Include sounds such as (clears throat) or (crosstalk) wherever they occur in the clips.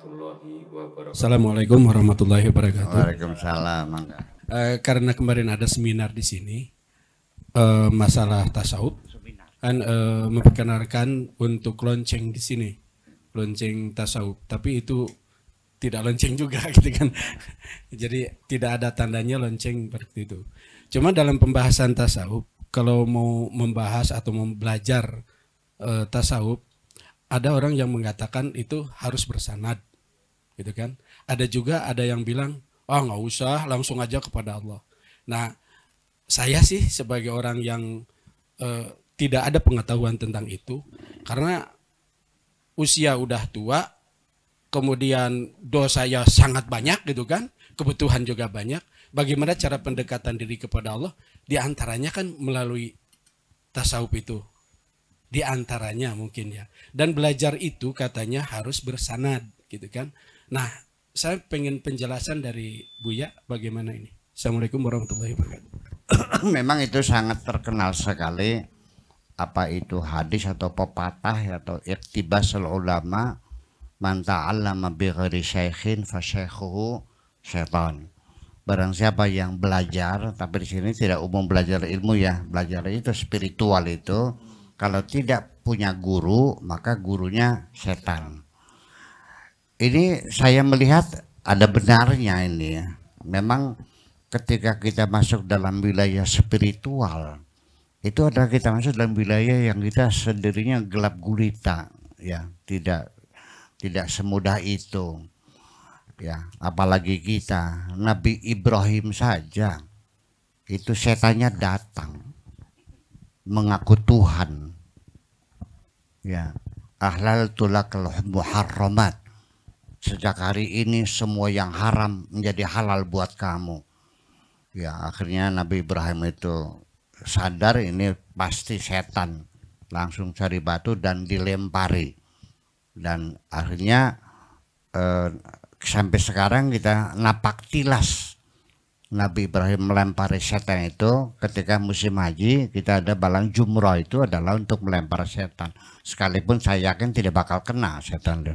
warahmatullahi wabarakatuh. Assalamualaikum warahmatullahi wabarakatuh. Waalaikumsalam. Uh, karena kemarin ada seminar di sini uh, masalah tasawuf kan uh, memperkenalkan untuk lonceng di sini lonceng tasawuf tapi itu tidak lonceng juga (laughs) gitu kan jadi tidak ada tandanya lonceng seperti itu cuma dalam pembahasan tasawuf kalau mau membahas atau mau belajar uh, tasawuf ada orang yang mengatakan itu harus bersanad gitu kan ada juga ada yang bilang oh nggak usah langsung aja kepada Allah nah saya sih sebagai orang yang eh, tidak ada pengetahuan tentang itu karena usia udah tua kemudian dosa ya sangat banyak gitu kan kebutuhan juga banyak bagaimana cara pendekatan diri kepada Allah di antaranya kan melalui tasawuf itu di antaranya mungkin ya dan belajar itu katanya harus bersanad gitu kan Nah, saya pengen penjelasan dari Buya bagaimana ini. Assalamualaikum warahmatullahi wabarakatuh. (coughs) Memang itu sangat terkenal sekali apa itu hadis atau pepatah ya, atau iktibasul ulama man ta'allama bi ghairi syaikhin fa syaikhuhu syaitan. Barang siapa yang belajar, tapi di sini tidak umum belajar ilmu ya, belajar itu spiritual itu. Kalau tidak punya guru, maka gurunya setan ini saya melihat ada benarnya ini ya. Memang ketika kita masuk dalam wilayah spiritual, itu adalah kita masuk dalam wilayah yang kita sendirinya gelap gulita, ya tidak tidak semudah itu, ya apalagi kita Nabi Ibrahim saja itu setannya datang mengaku Tuhan, ya ahlal tulakal muharramat Sejak hari ini semua yang haram menjadi halal buat kamu. Ya akhirnya Nabi Ibrahim itu sadar ini pasti setan. Langsung cari batu dan dilempari. Dan akhirnya eh, sampai sekarang kita napak tilas. Nabi Ibrahim melempari setan itu ketika musim haji kita ada balang jumroh itu adalah untuk melempar setan. Sekalipun saya yakin tidak bakal kena setan itu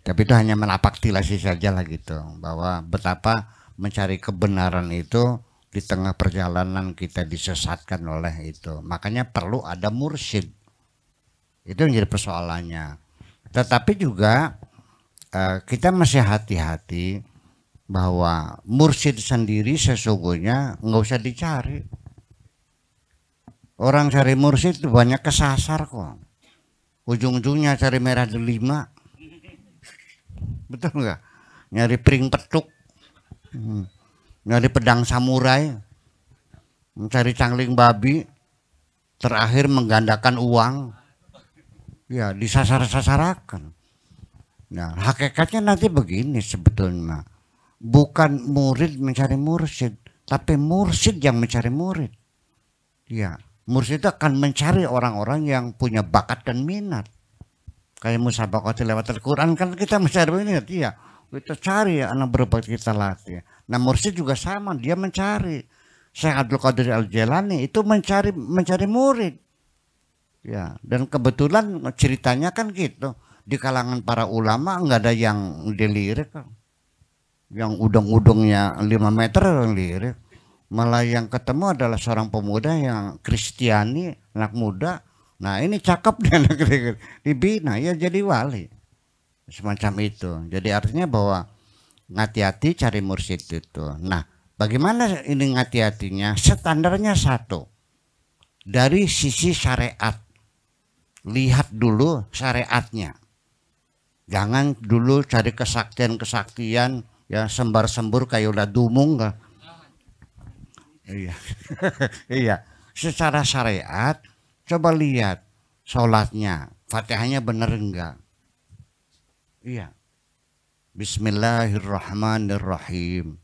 tapi itu hanya menapaktilasi saja lah gitu bahwa betapa mencari kebenaran itu di tengah perjalanan kita disesatkan oleh itu makanya perlu ada mursyid itu yang jadi persoalannya tetapi juga eh, kita masih hati-hati bahwa mursyid sendiri sesungguhnya nggak usah dicari orang cari mursyid banyak kesasar kok ujung-ujungnya cari merah delima betul enggak? Nyari piring petuk, hmm. nyari pedang samurai, mencari cangling babi, terakhir menggandakan uang, ya disasar-sasarakan. Nah, hakikatnya nanti begini sebetulnya. Bukan murid mencari mursid, tapi mursid yang mencari murid. Ya, mursid akan mencari orang-orang yang punya bakat dan minat kayak musabakoh lewat Al-Quran kan kita mencari ini ya iya. kita cari ya anak berobat kita latih ya. nah Mursi juga sama dia mencari Syekh Abdul Qadir Al Jailani itu mencari mencari murid ya dan kebetulan ceritanya kan gitu di kalangan para ulama nggak ada yang dilirik yang udung udungnya lima meter yang lirik malah yang ketemu adalah seorang pemuda yang Kristiani anak muda Nah ini cakep (laughs) deh negeri dibina ya jadi wali semacam itu. Jadi artinya bahwa ngati-hati cari mursid itu. Nah bagaimana ini ngati-hatinya? Standarnya satu dari sisi syariat. Lihat dulu syariatnya. Jangan dulu cari kesaktian-kesaktian ya sembar-sembur kayak udah dumung nggak? Iya, (laughs) iya. Secara syariat Coba lihat sholatnya, fatihahnya benar enggak? Iya. Bismillahirrahmanirrahim.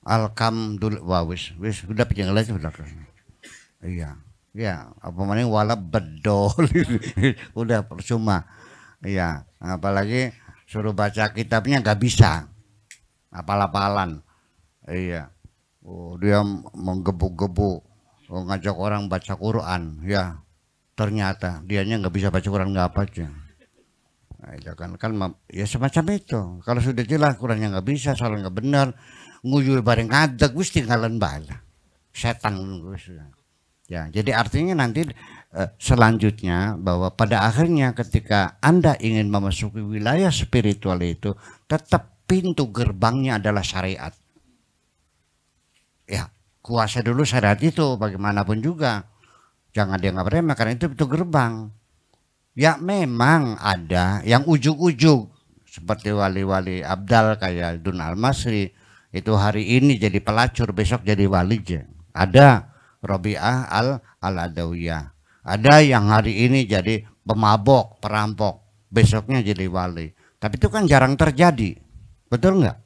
Alhamdulillah. Wah, wis, wis, sudah lagi sudah. Iya. Iya, apa namanya wala bedol. (laughs) udah percuma. Iya, apalagi suruh baca kitabnya nggak bisa. Apal-apalan. Iya. Oh, dia menggebu-gebu oh, ngajak orang baca Quran ya ternyata dianya nggak bisa baca Quran nggak apa aja nah, ya kan kan ya semacam itu kalau sudah jelas Qurannya nggak bisa salah nggak benar nguyur bareng ngadeg wis tinggalan bala setan ya jadi artinya nanti eh, selanjutnya bahwa pada akhirnya ketika anda ingin memasuki wilayah spiritual itu tetap pintu gerbangnya adalah syariat ya kuasa dulu syariat itu bagaimanapun juga. Jangan dianggap remeh karena itu itu gerbang. Ya memang ada yang ujuk-ujuk seperti wali-wali Abdal kayak Dun Al-Masri itu hari ini jadi pelacur besok jadi wali ada Robiah al al Adawiyah ada yang hari ini jadi pemabok perampok besoknya jadi wali tapi itu kan jarang terjadi betul nggak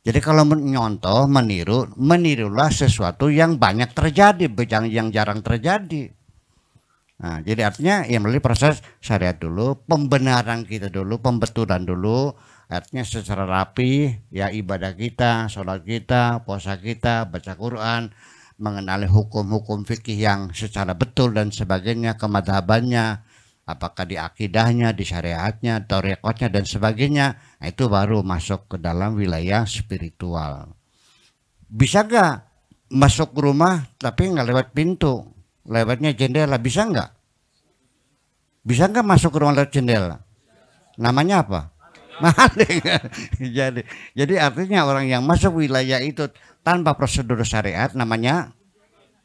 jadi kalau menyontoh, meniru, menirulah sesuatu yang banyak terjadi, yang, yang jarang terjadi. Nah, jadi artinya ya melalui proses syariat dulu, pembenaran kita dulu, pembetulan dulu, artinya secara rapi ya ibadah kita, sholat kita, puasa kita, baca Quran, mengenali hukum-hukum fikih yang secara betul dan sebagainya, kemadhabannya, apakah di akidahnya, di syariatnya, atau torekotnya dan sebagainya, nah, itu baru masuk ke dalam wilayah spiritual. Bisa nggak masuk rumah tapi nggak lewat pintu, lewatnya jendela, bisa nggak? Bisa nggak masuk ke rumah lewat jendela? Namanya apa? (laughs) Maling. jadi, jadi artinya orang yang masuk wilayah itu tanpa prosedur syariat namanya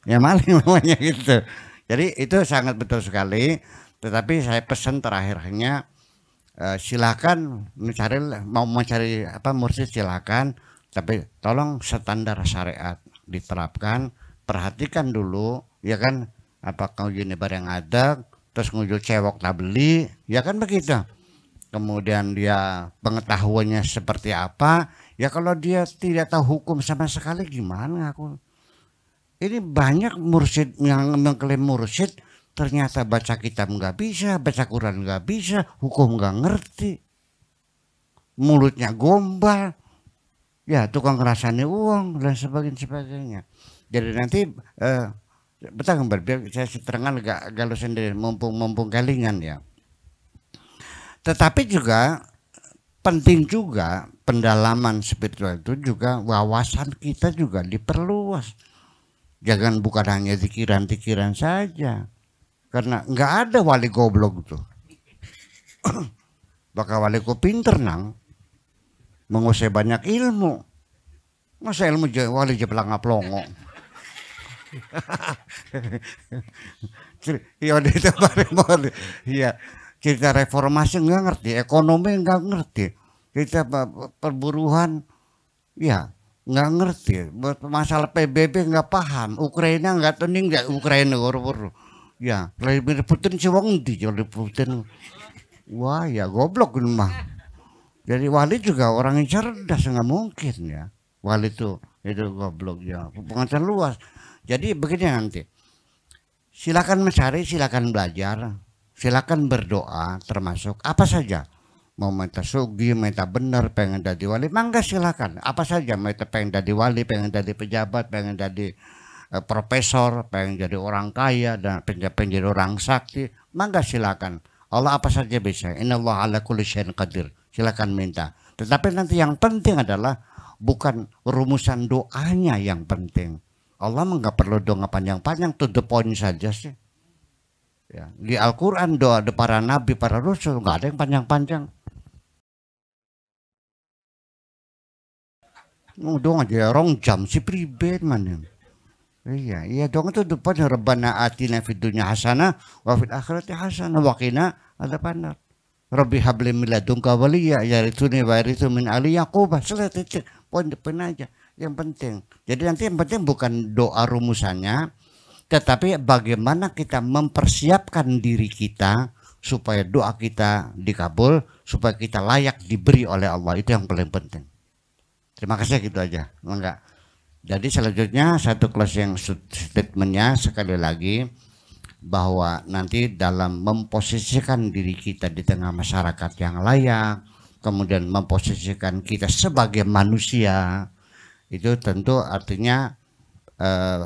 ya maling (laughs) namanya gitu. Jadi itu sangat betul sekali tetapi saya pesan terakhirnya uh, silakan mencari mau mencari apa mursyid silakan tapi tolong standar syariat diterapkan perhatikan dulu ya kan apakah ini yang ada terus ngujul cewek tak beli ya kan begitu kemudian dia pengetahuannya seperti apa ya kalau dia tidak tahu hukum sama sekali gimana aku ini banyak mursyid yang mengklaim mursyid ternyata baca kitab nggak bisa, baca Quran nggak bisa, hukum nggak ngerti, mulutnya gombal, ya tukang kerasannya uang dan sebagainya sebagainya. Jadi nanti eh, betah gambar biar saya seterengan agak galau sendiri, mumpung mumpung kelingan ya. Tetapi juga penting juga pendalaman spiritual itu juga wawasan kita juga diperluas. Jangan bukan hanya pikiran-pikiran saja karena nggak ada wali goblok tuh. (clears throat) Bakal wali ku pinter nang. Menguasai banyak ilmu. Masa ilmu wali jeplang aplongo. (laughs) Iya cerita Iya cerita reformasi nggak ngerti, ekonomi nggak ngerti, kita perburuhan ya nggak ngerti, masalah PBB nggak paham, Ukraina nggak tening ya Ukraina buru-buru. Ya, Vladimir Putin si wong di Vladimir ya, Putin. Wah, ya goblok mah. Jadi wali juga orang yang cerdas nggak mungkin ya. Wali itu itu goblok ya. Pengacara luas. Jadi begini nanti. Silakan mencari, silakan belajar, silakan berdoa termasuk apa saja mau minta sugi, minta benar, pengen jadi wali, mangga silakan. Apa saja, minta pengen jadi wali, pengen jadi pejabat, pengen jadi Eh, profesor, pengen jadi orang kaya dan pengen, pengen jadi orang sakti, mangga silakan. Allah apa saja bisa. Innallaha ala kulli syai'in qadir. Silakan minta. Tetapi nanti yang penting adalah bukan rumusan doanya yang penting. Allah nggak perlu doa panjang-panjang, to the point saja sih. Ya. Di Al-Quran doa para nabi, para rasul nggak ada yang panjang-panjang. Doa aja rong jam si priben mana. Iya, iya dong itu depan ya, Rabbana atina fid dunya hasanah wa fil akhirati hasanah wa qina adzabannar. Rabbi habli min ladunka waliya yarithuni wa yarithu min ali yaqub. Sudah titik poin depan aja yang penting. Jadi nanti yang penting bukan doa rumusannya tetapi bagaimana kita mempersiapkan diri kita supaya doa kita dikabul, supaya kita layak diberi oleh Allah itu yang paling penting. Terima kasih gitu aja. Enggak. Jadi selanjutnya satu closing statementnya sekali lagi bahwa nanti dalam memposisikan diri kita di tengah masyarakat yang layak, kemudian memposisikan kita sebagai manusia, itu tentu artinya eh,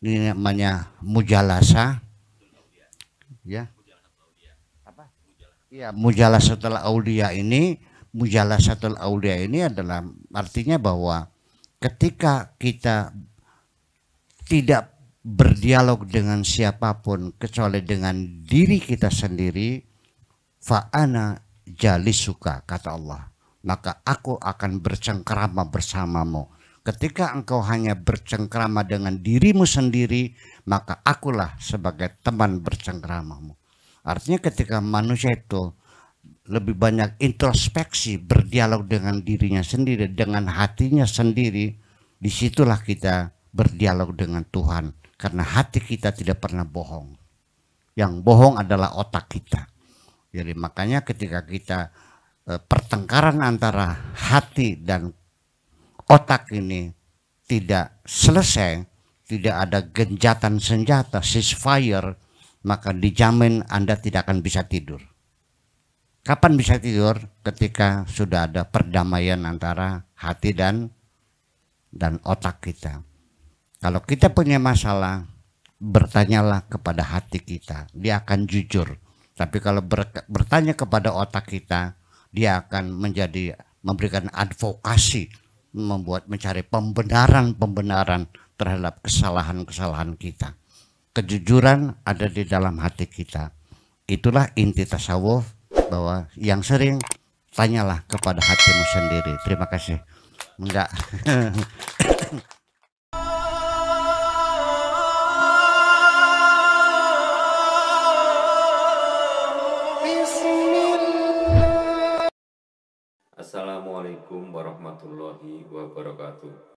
ini namanya mujalasa, ya. Apa? Ya, mujalasa setelah aulia ini, mujalasa setelah aulia ini adalah artinya bahwa ketika kita tidak berdialog dengan siapapun kecuali dengan diri kita sendiri fa'ana jali suka kata Allah maka aku akan bercengkrama bersamamu ketika engkau hanya bercengkrama dengan dirimu sendiri maka akulah sebagai teman bercengkramamu artinya ketika manusia itu lebih banyak introspeksi, berdialog dengan dirinya sendiri, dengan hatinya sendiri, disitulah kita berdialog dengan Tuhan. Karena hati kita tidak pernah bohong. Yang bohong adalah otak kita. Jadi makanya ketika kita e, pertengkaran antara hati dan otak ini tidak selesai, tidak ada genjatan senjata, ceasefire, maka dijamin Anda tidak akan bisa tidur. Kapan bisa tidur? Ketika sudah ada perdamaian antara hati dan dan otak kita. Kalau kita punya masalah, bertanyalah kepada hati kita. Dia akan jujur. Tapi kalau ber, bertanya kepada otak kita, dia akan menjadi memberikan advokasi, membuat mencari pembenaran-pembenaran terhadap kesalahan-kesalahan kita. Kejujuran ada di dalam hati kita. Itulah inti tasawuf bahwa yang sering tanyalah kepada hatimu sendiri. Terima kasih. Enggak. Assalamualaikum warahmatullahi wabarakatuh.